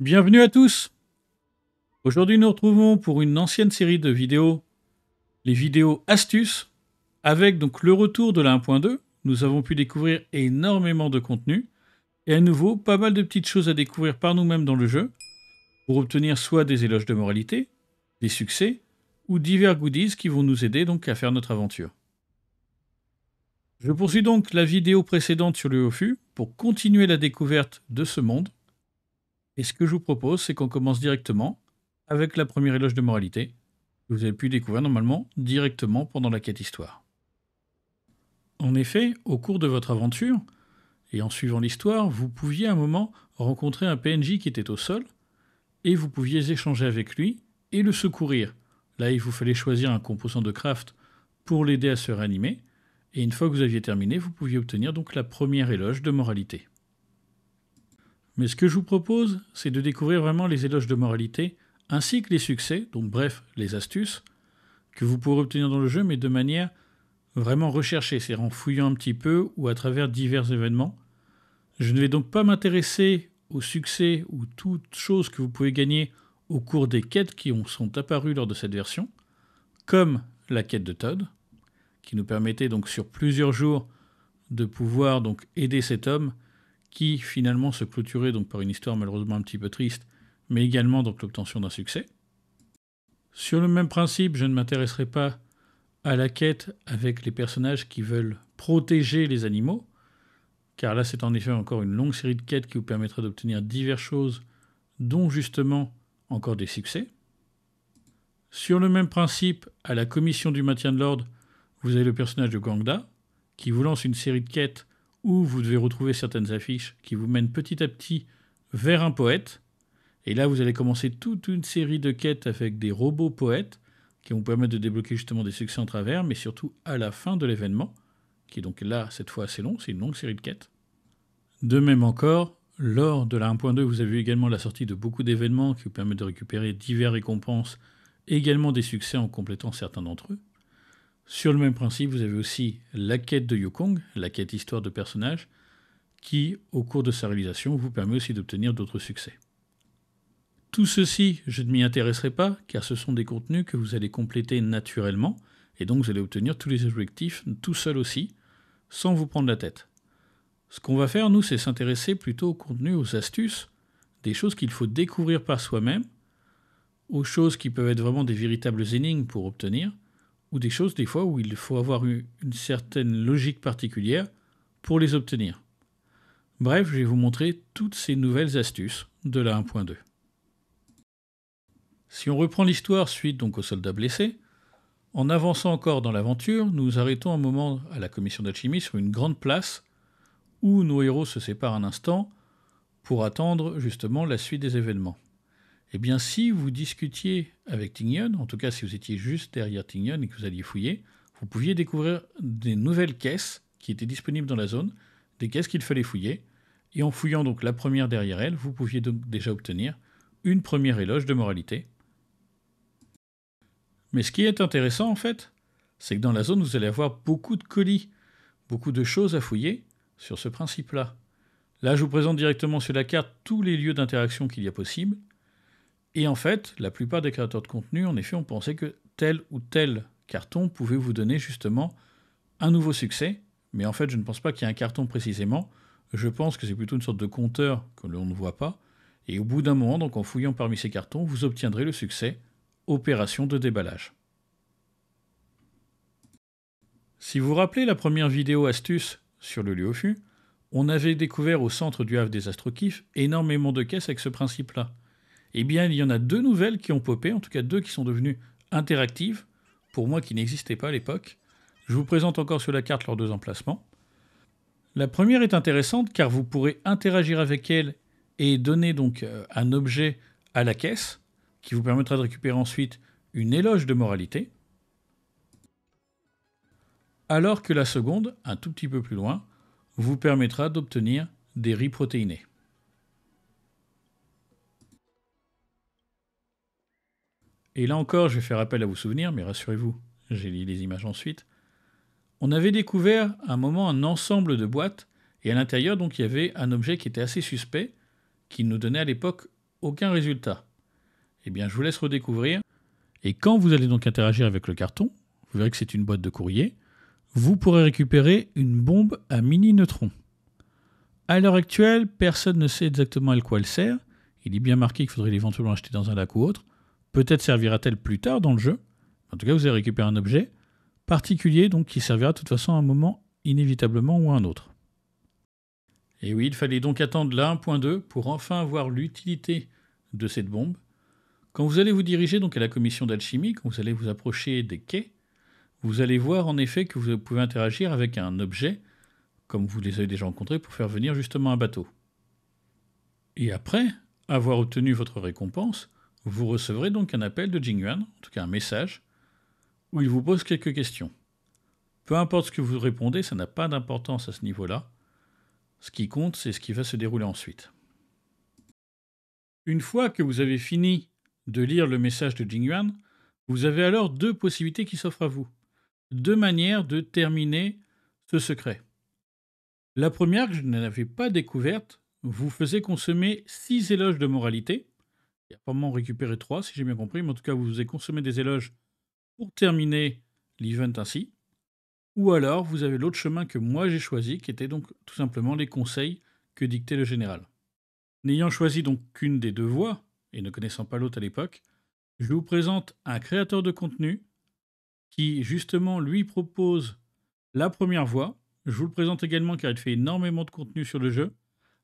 Bienvenue à tous Aujourd'hui nous retrouvons pour une ancienne série de vidéos, les vidéos astuces, avec donc le retour de la 1.2. Nous avons pu découvrir énormément de contenu, et à nouveau pas mal de petites choses à découvrir par nous-mêmes dans le jeu, pour obtenir soit des éloges de moralité, des succès, ou divers goodies qui vont nous aider donc à faire notre aventure. Je poursuis donc la vidéo précédente sur le Ofu pour continuer la découverte de ce monde, et ce que je vous propose, c'est qu'on commence directement avec la première éloge de moralité, que vous avez pu découvrir normalement directement pendant la quête histoire. En effet, au cours de votre aventure, et en suivant l'histoire, vous pouviez à un moment rencontrer un PNJ qui était au sol, et vous pouviez échanger avec lui et le secourir. Là, il vous fallait choisir un composant de craft pour l'aider à se réanimer, et une fois que vous aviez terminé, vous pouviez obtenir donc la première éloge de moralité. Mais ce que je vous propose, c'est de découvrir vraiment les éloges de moralité, ainsi que les succès, donc bref, les astuces, que vous pourrez obtenir dans le jeu, mais de manière vraiment recherchée, c'est-à-dire en fouillant un petit peu ou à travers divers événements. Je ne vais donc pas m'intéresser aux succès ou toutes choses que vous pouvez gagner au cours des quêtes qui sont apparues lors de cette version, comme la quête de Todd, qui nous permettait donc sur plusieurs jours de pouvoir donc aider cet homme qui finalement se clôturait donc par une histoire malheureusement un petit peu triste, mais également donc l'obtention d'un succès. Sur le même principe, je ne m'intéresserai pas à la quête avec les personnages qui veulent protéger les animaux, car là c'est en effet encore une longue série de quêtes qui vous permettra d'obtenir diverses choses, dont justement encore des succès. Sur le même principe, à la commission du maintien de l'ordre, vous avez le personnage de Gangda, qui vous lance une série de quêtes où vous devez retrouver certaines affiches qui vous mènent petit à petit vers un poète. Et là, vous allez commencer toute une série de quêtes avec des robots poètes qui vont vous permettre de débloquer justement des succès en travers, mais surtout à la fin de l'événement, qui est donc là, cette fois assez long, c'est une longue série de quêtes. De même encore, lors de la 1.2, vous avez également la sortie de beaucoup d'événements qui vous permettent de récupérer diverses récompenses, également des succès en complétant certains d'entre eux. Sur le même principe, vous avez aussi la quête de Yukong, la quête histoire de personnage, qui, au cours de sa réalisation, vous permet aussi d'obtenir d'autres succès. Tout ceci, je ne m'y intéresserai pas, car ce sont des contenus que vous allez compléter naturellement, et donc vous allez obtenir tous les objectifs tout seul aussi, sans vous prendre la tête. Ce qu'on va faire, nous, c'est s'intéresser plutôt aux contenus, aux astuces, des choses qu'il faut découvrir par soi-même, aux choses qui peuvent être vraiment des véritables énigmes pour obtenir, ou des choses des fois où il faut avoir eu une certaine logique particulière pour les obtenir. Bref, je vais vous montrer toutes ces nouvelles astuces de la 1.2. Si on reprend l'histoire suite donc aux soldats blessés, en avançant encore dans l'aventure, nous arrêtons un moment à la commission d'alchimie sur une grande place où nos héros se séparent un instant pour attendre justement la suite des événements eh bien, si vous discutiez avec Tignon, en tout cas si vous étiez juste derrière Tignon et que vous alliez fouiller, vous pouviez découvrir des nouvelles caisses qui étaient disponibles dans la zone, des caisses qu'il fallait fouiller. Et en fouillant donc la première derrière elle, vous pouviez donc déjà obtenir une première éloge de moralité. Mais ce qui est intéressant en fait, c'est que dans la zone, vous allez avoir beaucoup de colis, beaucoup de choses à fouiller sur ce principe-là. Là, je vous présente directement sur la carte tous les lieux d'interaction qu'il y a possible. Et en fait, la plupart des créateurs de contenu, en effet, ont pensé que tel ou tel carton pouvait vous donner justement un nouveau succès. Mais en fait, je ne pense pas qu'il y ait un carton précisément. Je pense que c'est plutôt une sorte de compteur que l'on ne voit pas. Et au bout d'un moment, donc en fouillant parmi ces cartons, vous obtiendrez le succès opération de déballage. Si vous vous rappelez la première vidéo astuce sur le Liofus, on avait découvert au centre du Havre des Astrokifs énormément de caisses avec ce principe-là eh bien, il y en a deux nouvelles qui ont popé, en tout cas deux qui sont devenues interactives, pour moi qui n'existaient pas à l'époque. Je vous présente encore sur la carte leurs deux emplacements. La première est intéressante car vous pourrez interagir avec elle et donner donc euh, un objet à la caisse qui vous permettra de récupérer ensuite une éloge de moralité. Alors que la seconde, un tout petit peu plus loin, vous permettra d'obtenir des riz protéinés. Et là encore, je vais faire appel à vos souvenirs, mais rassurez-vous, j'ai lu les images ensuite. On avait découvert à un moment un ensemble de boîtes, et à l'intérieur, donc, il y avait un objet qui était assez suspect, qui ne donnait à l'époque aucun résultat. Eh bien, je vous laisse redécouvrir. Et quand vous allez donc interagir avec le carton, vous verrez que c'est une boîte de courrier, vous pourrez récupérer une bombe à mini-neutrons. À l'heure actuelle, personne ne sait exactement à quoi elle sert. Il est bien marqué qu'il faudrait l'éventuellement acheter dans un lac ou autre. Peut-être servira-t-elle plus tard dans le jeu. En tout cas, vous avez récupéré un objet particulier, donc qui servira de toute façon à un moment inévitablement ou à un autre. Et oui, il fallait donc attendre la 1.2 pour enfin voir l'utilité de cette bombe. Quand vous allez vous diriger donc à la commission d'alchimie, quand vous allez vous approcher des quais, vous allez voir en effet que vous pouvez interagir avec un objet, comme vous les avez déjà rencontrés, pour faire venir justement un bateau. Et après avoir obtenu votre récompense, vous recevrez donc un appel de Yuan, en tout cas un message, où il vous pose quelques questions. Peu importe ce que vous répondez, ça n'a pas d'importance à ce niveau-là. Ce qui compte, c'est ce qui va se dérouler ensuite. Une fois que vous avez fini de lire le message de Jing Yuan, vous avez alors deux possibilités qui s'offrent à vous. Deux manières de terminer ce secret. La première, que je n'avais pas découverte, vous faisait consommer six éloges de moralité, il a pas vraiment récupéré 3, si j'ai bien compris, mais en tout cas, vous vous avez consommé des éloges pour terminer l'event ainsi. Ou alors, vous avez l'autre chemin que moi j'ai choisi, qui était donc tout simplement les conseils que dictait le général. N'ayant choisi donc qu'une des deux voies, et ne connaissant pas l'autre à l'époque, je vous présente un créateur de contenu qui justement lui propose la première voie. Je vous le présente également car il fait énormément de contenu sur le jeu.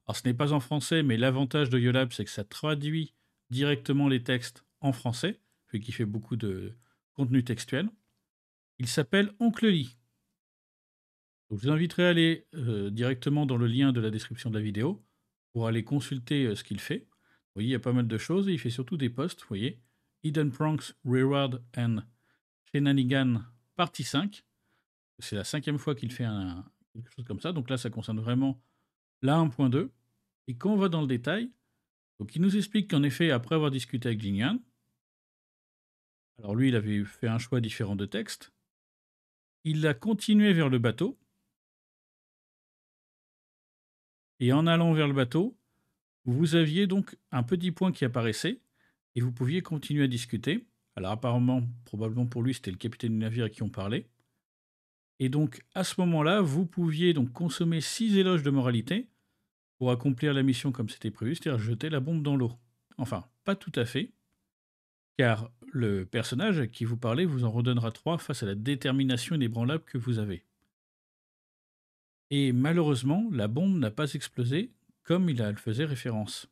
Alors ce n'est pas en français, mais l'avantage de Yolab, c'est que ça traduit directement les textes en français, vu qu'il fait beaucoup de contenu textuel. Il s'appelle Oncle Lee. Donc, je vous inviterai à aller euh, directement dans le lien de la description de la vidéo pour aller consulter euh, ce qu'il fait. Vous voyez, il y a pas mal de choses il fait surtout des posts. Vous voyez, Hidden Pranks, Reward and Shenanigan, partie 5. C'est la cinquième fois qu'il fait un, quelque chose comme ça. Donc là, ça concerne vraiment la 1.2. Et quand on va dans le détail, donc il nous explique qu'en effet, après avoir discuté avec Jingyan, alors lui, il avait fait un choix différent de texte, il a continué vers le bateau, et en allant vers le bateau, vous aviez donc un petit point qui apparaissait, et vous pouviez continuer à discuter. Alors apparemment, probablement pour lui, c'était le capitaine du navire à qui on parlait. Et donc à ce moment-là, vous pouviez donc consommer six éloges de moralité pour accomplir la mission comme c'était prévu, c'est-à-dire jeter la bombe dans l'eau. Enfin, pas tout à fait, car le personnage à qui vous parlez vous en redonnera trois face à la détermination inébranlable que vous avez. Et malheureusement, la bombe n'a pas explosé comme il a faisait référence.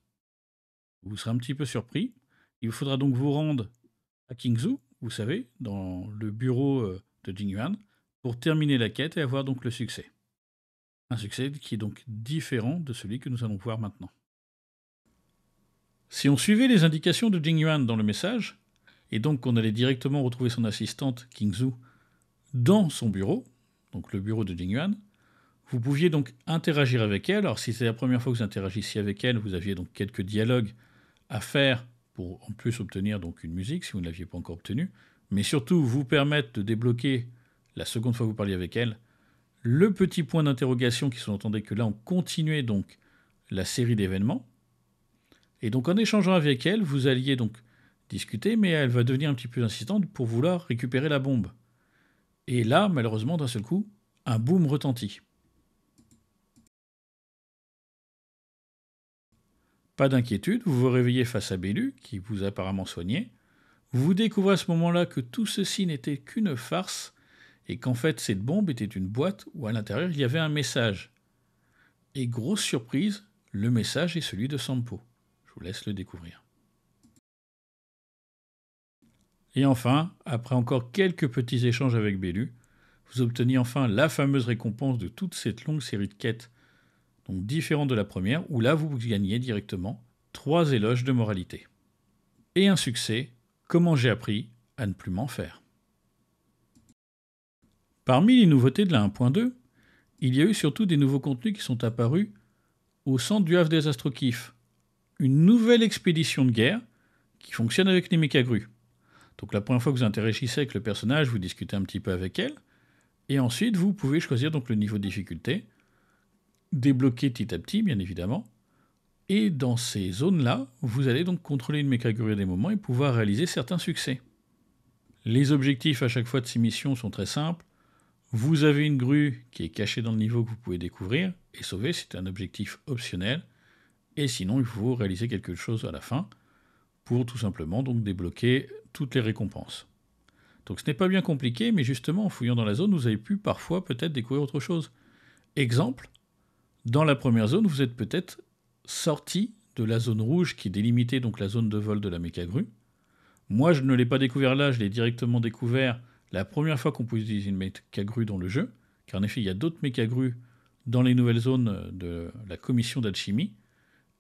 Vous serez un petit peu surpris. Il vous faudra donc vous rendre à Kingzhou, vous savez, dans le bureau euh, de Jingyuan, pour terminer la quête et avoir donc le succès. Un succès qui est donc différent de celui que nous allons voir maintenant. Si on suivait les indications de Jing Yuan dans le message, et donc qu'on allait directement retrouver son assistante, King dans son bureau, donc le bureau de Jing Yuan, vous pouviez donc interagir avec elle. Alors si c'est la première fois que vous interagissiez avec elle, vous aviez donc quelques dialogues à faire pour en plus obtenir donc une musique si vous ne l'aviez pas encore obtenue, mais surtout vous permettre de débloquer la seconde fois que vous parliez avec elle le petit point d'interrogation qui sous-entendait que là, on continuait donc la série d'événements. Et donc, en échangeant avec elle, vous alliez donc discuter, mais elle va devenir un petit peu insistante pour vouloir récupérer la bombe. Et là, malheureusement, d'un seul coup, un boom retentit. Pas d'inquiétude, vous vous réveillez face à Bélu qui vous a apparemment soigné. Vous découvrez à ce moment-là que tout ceci n'était qu'une farce et qu'en fait cette bombe était une boîte où à l'intérieur il y avait un message. Et grosse surprise, le message est celui de Sampo. Je vous laisse le découvrir. Et enfin, après encore quelques petits échanges avec Bellu, vous obtenez enfin la fameuse récompense de toute cette longue série de quêtes, donc différente de la première, où là vous gagnez directement trois éloges de moralité. Et un succès, comment j'ai appris à ne plus m'en faire. Parmi les nouveautés de la 1.2, il y a eu surtout des nouveaux contenus qui sont apparus au centre du Havre des Astrokifs. Une nouvelle expédition de guerre qui fonctionne avec les méca-grues. Donc la première fois que vous interagissez avec le personnage, vous discutez un petit peu avec elle, et ensuite vous pouvez choisir donc le niveau de difficulté, débloquer petit à petit bien évidemment, et dans ces zones-là, vous allez donc contrôler une mécagrue des moments et pouvoir réaliser certains succès. Les objectifs à chaque fois de ces missions sont très simples, vous avez une grue qui est cachée dans le niveau que vous pouvez découvrir, et sauver, c'est un objectif optionnel, et sinon il faut réaliser quelque chose à la fin pour tout simplement donc débloquer toutes les récompenses. Donc ce n'est pas bien compliqué, mais justement en fouillant dans la zone, vous avez pu parfois peut-être découvrir autre chose. Exemple, dans la première zone, vous êtes peut-être sorti de la zone rouge qui délimitait donc la zone de vol de la méca grue. Moi, je ne l'ai pas découvert là, je l'ai directement découvert la première fois qu'on pouvait utiliser une mécagru dans le jeu, car en effet, il y a d'autres mécagrues dans les nouvelles zones de la commission d'alchimie,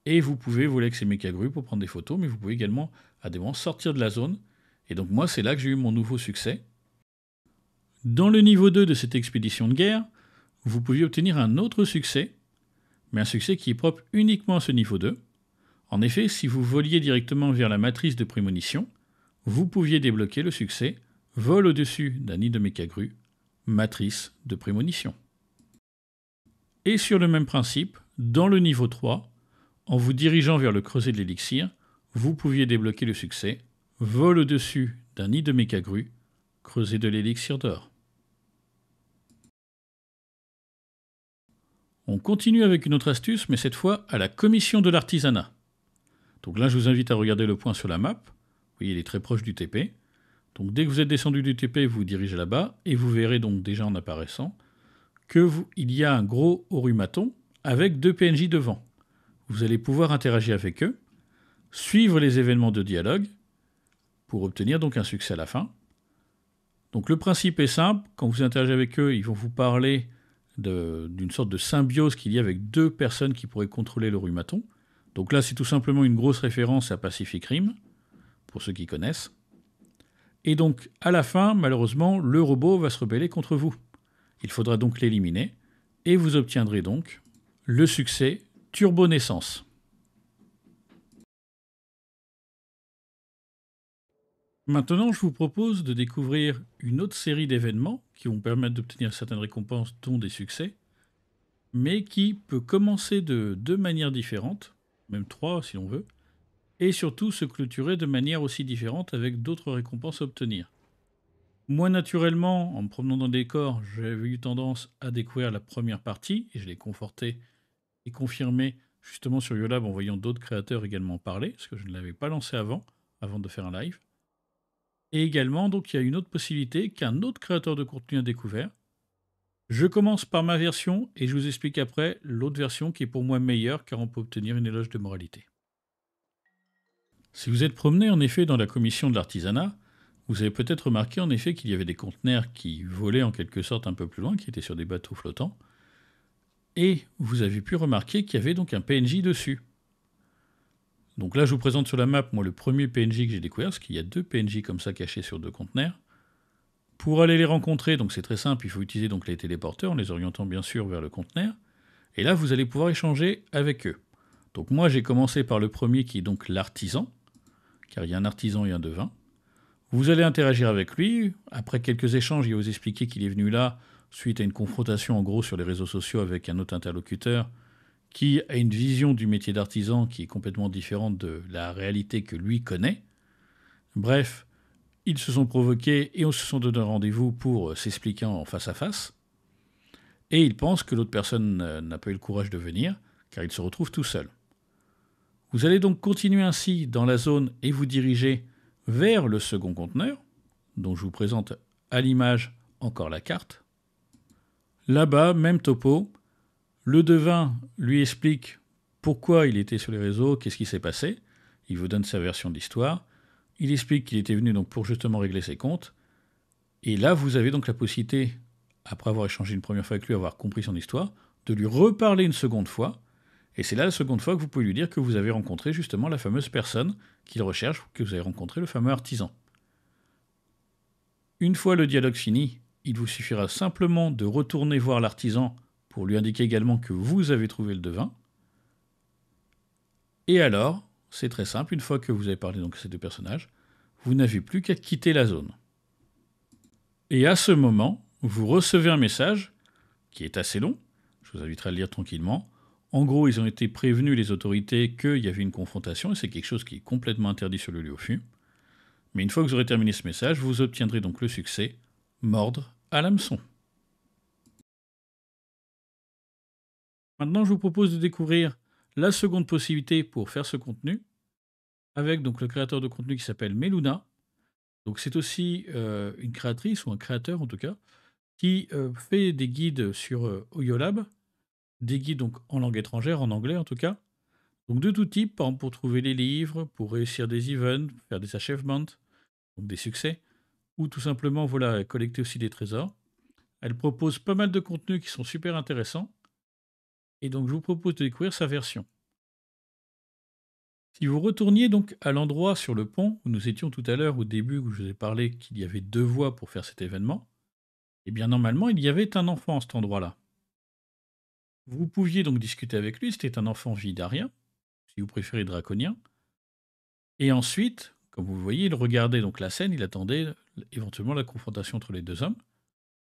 et vous pouvez voler avec ces mécagrues pour prendre des photos, mais vous pouvez également, à des moments, sortir de la zone. Et donc, moi, c'est là que j'ai eu mon nouveau succès. Dans le niveau 2 de cette expédition de guerre, vous pouviez obtenir un autre succès, mais un succès qui est propre uniquement à ce niveau 2. En effet, si vous voliez directement vers la matrice de prémonition, vous pouviez débloquer le succès Vol au-dessus d'un nid de mécagru, matrice de prémonition. Et sur le même principe, dans le niveau 3, en vous dirigeant vers le creuset de l'élixir, vous pouviez débloquer le succès Vol au-dessus d'un nid de mécagru, creuset de l'élixir d'or. On continue avec une autre astuce, mais cette fois à la commission de l'artisanat. Donc là, je vous invite à regarder le point sur la map. Vous voyez, il est très proche du TP. Donc dès que vous êtes descendu du TP, vous vous dirigez là-bas, et vous verrez donc déjà en apparaissant que il y a un gros orumaton avec deux PNJ devant. Vous allez pouvoir interagir avec eux, suivre les événements de dialogue, pour obtenir donc un succès à la fin. Donc le principe est simple, quand vous interagissez avec eux, ils vont vous parler d'une sorte de symbiose qu'il y a avec deux personnes qui pourraient contrôler le rhumaton. Donc là, c'est tout simplement une grosse référence à Pacific Rim, pour ceux qui connaissent. Et donc, à la fin, malheureusement, le robot va se rebeller contre vous. Il faudra donc l'éliminer, et vous obtiendrez donc le succès Turbo Maintenant, je vous propose de découvrir une autre série d'événements qui vont permettre d'obtenir certaines récompenses, dont des succès, mais qui peut commencer de deux manières différentes, même trois si l'on veut, et surtout se clôturer de manière aussi différente avec d'autres récompenses à obtenir. Moi, naturellement, en me promenant dans le décor, j'avais eu tendance à découvrir la première partie, et je l'ai confortée et confirmée justement sur Yolab en voyant d'autres créateurs également parler, parce que je ne l'avais pas lancé avant, avant de faire un live. Et également, donc, il y a une autre possibilité qu'un autre créateur de contenu a découvert. Je commence par ma version et je vous explique après l'autre version qui est pour moi meilleure car on peut obtenir une éloge de moralité. Si vous êtes promené en effet dans la commission de l'artisanat, vous avez peut-être remarqué en effet qu'il y avait des conteneurs qui volaient en quelque sorte un peu plus loin, qui étaient sur des bateaux flottants, et vous avez pu remarquer qu'il y avait donc un PNJ dessus. Donc là, je vous présente sur la map, moi, le premier PNJ que j'ai découvert, parce qu'il y a deux PNJ comme ça cachés sur deux conteneurs. Pour aller les rencontrer, donc c'est très simple, il faut utiliser donc les téléporteurs en les orientant bien sûr vers le conteneur. Et là, vous allez pouvoir échanger avec eux. Donc moi, j'ai commencé par le premier qui est donc l'artisan, car il y a un artisan et un devin. Vous allez interagir avec lui. Après quelques échanges, il va vous expliquer qu'il est venu là suite à une confrontation en gros sur les réseaux sociaux avec un autre interlocuteur qui a une vision du métier d'artisan qui est complètement différente de la réalité que lui connaît. Bref, ils se sont provoqués et on se sont donné rendez-vous pour euh, s'expliquer en face à face. Et il pense que l'autre personne euh, n'a pas eu le courage de venir car il se retrouve tout seul. Vous allez donc continuer ainsi dans la zone et vous diriger vers le second conteneur, dont je vous présente à l'image encore la carte. Là-bas, même topo, le devin lui explique pourquoi il était sur les réseaux, qu'est-ce qui s'est passé. Il vous donne sa version de l'histoire. Il explique qu'il était venu donc pour justement régler ses comptes. Et là, vous avez donc la possibilité, après avoir échangé une première fois avec lui, avoir compris son histoire, de lui reparler une seconde fois et c'est là la seconde fois que vous pouvez lui dire que vous avez rencontré justement la fameuse personne qu'il recherche, que vous avez rencontré le fameux artisan. Une fois le dialogue fini, il vous suffira simplement de retourner voir l'artisan pour lui indiquer également que vous avez trouvé le devin. Et alors, c'est très simple, une fois que vous avez parlé donc à ces deux personnages, vous n'avez plus qu'à quitter la zone. Et à ce moment, vous recevez un message qui est assez long, je vous inviterai à le lire tranquillement, en gros, ils ont été prévenus, les autorités, qu'il y avait une confrontation, et c'est quelque chose qui est complètement interdit sur le lieu fût. Mais une fois que vous aurez terminé ce message, vous obtiendrez donc le succès Mordre à l'hameçon. Maintenant, je vous propose de découvrir la seconde possibilité pour faire ce contenu, avec donc le créateur de contenu qui s'appelle Meluna. Donc c'est aussi euh, une créatrice, ou un créateur en tout cas, qui euh, fait des guides sur euh, Oyolab, des guides donc en langue étrangère, en anglais en tout cas. Donc de tout type, pour trouver les livres, pour réussir des events, faire des achèvements, donc des succès, ou tout simplement voilà, collecter aussi des trésors. Elle propose pas mal de contenus qui sont super intéressants. Et donc je vous propose de découvrir sa version. Si vous retourniez donc à l'endroit sur le pont où nous étions tout à l'heure au début où je vous ai parlé qu'il y avait deux voies pour faire cet événement, eh bien normalement il y avait un enfant à cet endroit-là. Vous pouviez donc discuter avec lui, c'était un enfant vidarien, si vous préférez draconien. Et ensuite, comme vous voyez, il regardait donc la scène, il attendait éventuellement la confrontation entre les deux hommes.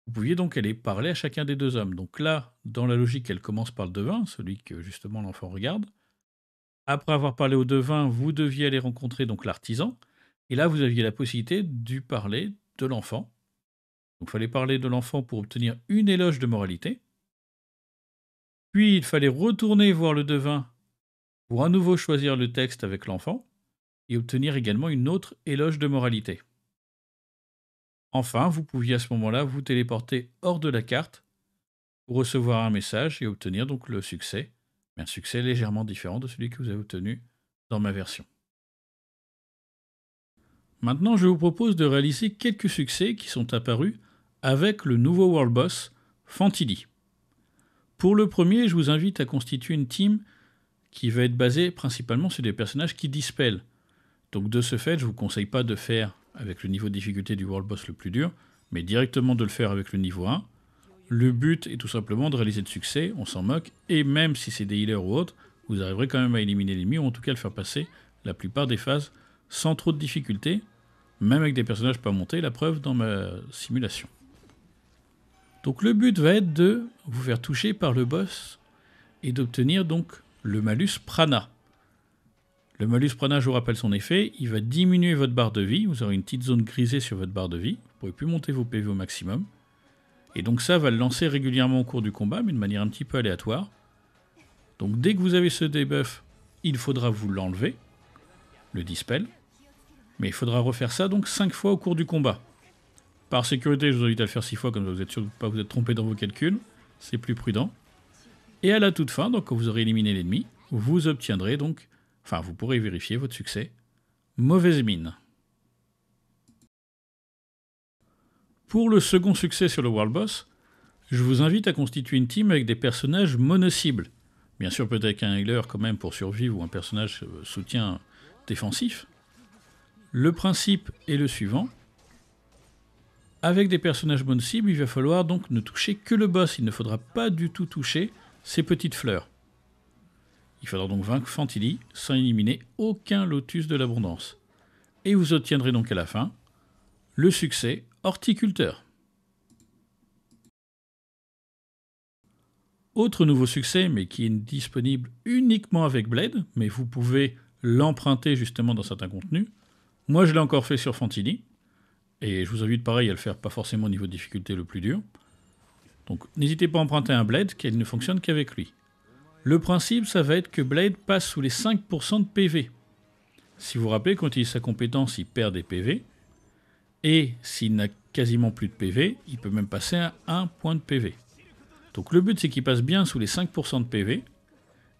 Vous pouviez donc aller parler à chacun des deux hommes. Donc là, dans la logique, elle commence par le devin, celui que justement l'enfant regarde. Après avoir parlé au devin, vous deviez aller rencontrer donc l'artisan. Et là, vous aviez la possibilité lui parler de l'enfant. Donc il fallait parler de l'enfant pour obtenir une éloge de moralité. Puis il fallait retourner voir le devin pour à nouveau choisir le texte avec l'enfant et obtenir également une autre éloge de moralité. Enfin, vous pouviez à ce moment-là vous téléporter hors de la carte pour recevoir un message et obtenir donc le succès, mais un succès légèrement différent de celui que vous avez obtenu dans ma version. Maintenant, je vous propose de réaliser quelques succès qui sont apparus avec le nouveau World Boss, Fantili. Pour le premier, je vous invite à constituer une team qui va être basée principalement sur des personnages qui dispellent. Donc de ce fait, je ne vous conseille pas de faire avec le niveau de difficulté du World Boss le plus dur, mais directement de le faire avec le niveau 1. Le but est tout simplement de réaliser le succès, on s'en moque, et même si c'est des healers ou autres, vous arriverez quand même à éliminer l'ennemi, ou en tout cas le faire passer la plupart des phases sans trop de difficultés, même avec des personnages pas montés, la preuve dans ma simulation. Donc le but va être de vous faire toucher par le boss et d'obtenir donc le malus prana. Le malus prana, je vous rappelle son effet, il va diminuer votre barre de vie, vous aurez une petite zone grisée sur votre barre de vie, vous ne pourrez plus monter vos PV au maximum. Et donc ça va le lancer régulièrement au cours du combat, mais de manière un petit peu aléatoire. Donc dès que vous avez ce debuff, il faudra vous l'enlever, le dispel. Mais il faudra refaire ça donc 5 fois au cours du combat. Par sécurité, je vous invite à le faire 6 fois, comme vous êtes sûr pas vous être trompé dans vos calculs. C'est plus prudent. Et à la toute fin, donc quand vous aurez éliminé l'ennemi, vous obtiendrez donc, enfin vous pourrez vérifier votre succès, mauvaise mine. Pour le second succès sur le World Boss, je vous invite à constituer une team avec des personnages mono-cibles. Bien sûr, peut-être qu'un healer quand même pour survivre ou un personnage euh, soutien défensif. Le principe est le suivant. Avec des personnages bonnes cibles, il va falloir donc ne toucher que le boss. Il ne faudra pas du tout toucher ces petites fleurs. Il faudra donc vaincre Fantilly sans éliminer aucun lotus de l'abondance. Et vous obtiendrez donc à la fin le succès horticulteur. Autre nouveau succès, mais qui est disponible uniquement avec Blade, mais vous pouvez l'emprunter justement dans certains contenus. Moi je l'ai encore fait sur Fantilly. Et je vous invite pareil à le faire pas forcément au niveau de difficulté le plus dur. Donc n'hésitez pas à emprunter un Blade qu'elle ne fonctionne qu'avec lui. Le principe, ça va être que Blade passe sous les 5% de PV. Si vous vous rappelez, quand il utilise sa compétence, il perd des PV. Et s'il n'a quasiment plus de PV, il peut même passer à 1 point de PV. Donc le but, c'est qu'il passe bien sous les 5% de PV.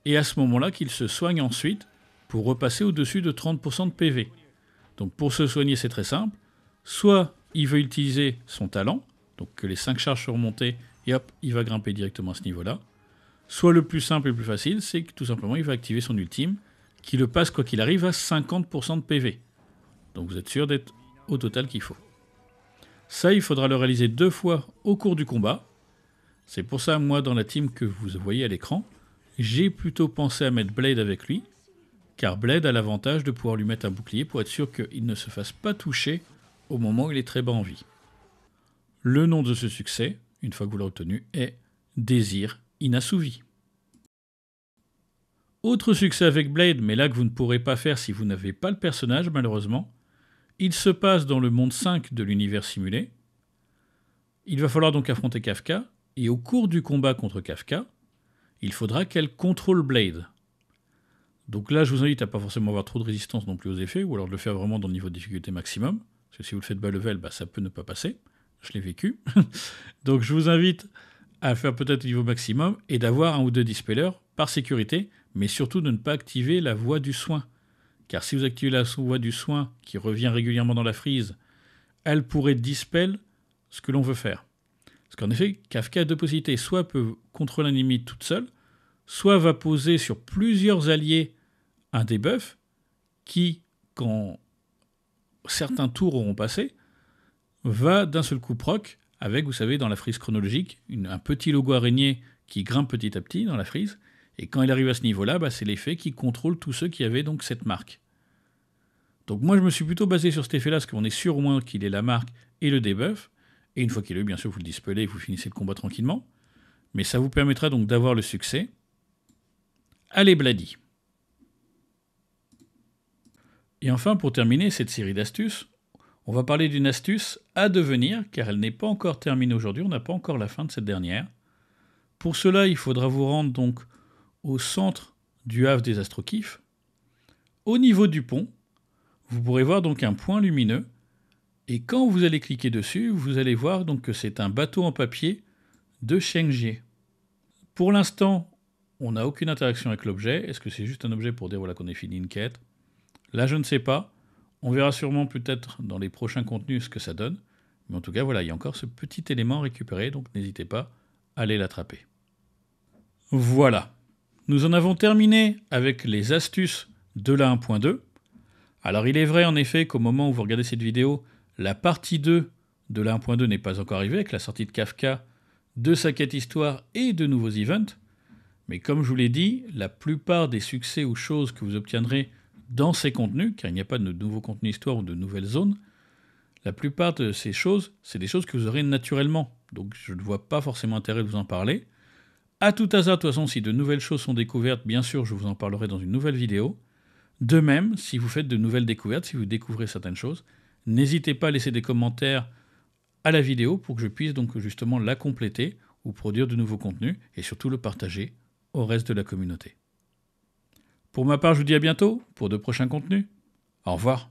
Et à ce moment-là, qu'il se soigne ensuite pour repasser au-dessus de 30% de PV. Donc pour se soigner, c'est très simple. Soit il veut utiliser son talent, donc que les 5 charges sont remontées, et hop, il va grimper directement à ce niveau-là. Soit le plus simple et le plus facile, c'est que tout simplement il va activer son ultime, qui le passe quoi qu'il arrive à 50% de PV. Donc vous êtes sûr d'être au total qu'il faut. Ça, il faudra le réaliser deux fois au cours du combat. C'est pour ça, moi, dans la team que vous voyez à l'écran, j'ai plutôt pensé à mettre Blade avec lui, car Blade a l'avantage de pouvoir lui mettre un bouclier pour être sûr qu'il ne se fasse pas toucher au moment où il est très bas en vie. Le nom de ce succès, une fois que vous l'avez obtenu, est Désir inassouvi. Autre succès avec Blade, mais là que vous ne pourrez pas faire si vous n'avez pas le personnage, malheureusement. Il se passe dans le monde 5 de l'univers simulé. Il va falloir donc affronter Kafka, et au cours du combat contre Kafka, il faudra qu'elle contrôle Blade. Donc là, je vous invite à pas forcément avoir trop de résistance non plus aux effets, ou alors de le faire vraiment dans le niveau de difficulté maximum. Parce que si vous le faites bas level, bah, ça peut ne pas passer. Je l'ai vécu. Donc je vous invite à faire peut-être au niveau maximum et d'avoir un ou deux dispeller par sécurité, mais surtout de ne pas activer la voie du soin. Car si vous activez la voie du soin qui revient régulièrement dans la frise, elle pourrait dispel ce que l'on veut faire. Parce qu'en effet, Kafka a deux possibilités. Soit peut contrôler un limite toute seule, soit va poser sur plusieurs alliés un debuff qui, quand certains tours auront passé, va d'un seul coup proc avec, vous savez, dans la frise chronologique, un petit logo araignée qui grimpe petit à petit dans la frise. Et quand il arrive à ce niveau-là, bah, c'est l'effet qui contrôle tous ceux qui avaient donc cette marque. Donc moi, je me suis plutôt basé sur cet effet-là, parce qu'on est sûr au moins qu'il est la marque et le debuff. Et une fois qu'il est eu, bien sûr, vous le dispellez et vous finissez le combat tranquillement. Mais ça vous permettra donc d'avoir le succès. Allez, Blady et enfin, pour terminer cette série d'astuces, on va parler d'une astuce à devenir, car elle n'est pas encore terminée aujourd'hui, on n'a pas encore la fin de cette dernière. Pour cela, il faudra vous rendre donc au centre du havre des Astrokifs. Au niveau du pont, vous pourrez voir donc un point lumineux, et quand vous allez cliquer dessus, vous allez voir donc que c'est un bateau en papier de Shengjie. Pour l'instant, on n'a aucune interaction avec l'objet. Est-ce que c'est juste un objet pour dire voilà qu'on est fini une quête Là, je ne sais pas. On verra sûrement peut-être dans les prochains contenus ce que ça donne. Mais en tout cas, voilà, il y a encore ce petit élément récupéré, donc n'hésitez pas à aller l'attraper. Voilà. Nous en avons terminé avec les astuces de la 1.2. Alors il est vrai en effet qu'au moment où vous regardez cette vidéo, la partie 2 de la 1.2 n'est pas encore arrivée, avec la sortie de Kafka, de sa quête histoire et de nouveaux events. Mais comme je vous l'ai dit, la plupart des succès ou choses que vous obtiendrez dans ces contenus, car il n'y a pas de nouveaux contenus histoire ou de nouvelles zones, la plupart de ces choses, c'est des choses que vous aurez naturellement. Donc je ne vois pas forcément intérêt de vous en parler. A tout hasard, de toute façon, si de nouvelles choses sont découvertes, bien sûr, je vous en parlerai dans une nouvelle vidéo. De même, si vous faites de nouvelles découvertes, si vous découvrez certaines choses, n'hésitez pas à laisser des commentaires à la vidéo pour que je puisse donc justement la compléter ou produire de nouveaux contenus et surtout le partager au reste de la communauté. Pour ma part, je vous dis à bientôt pour de prochains contenus. Au revoir.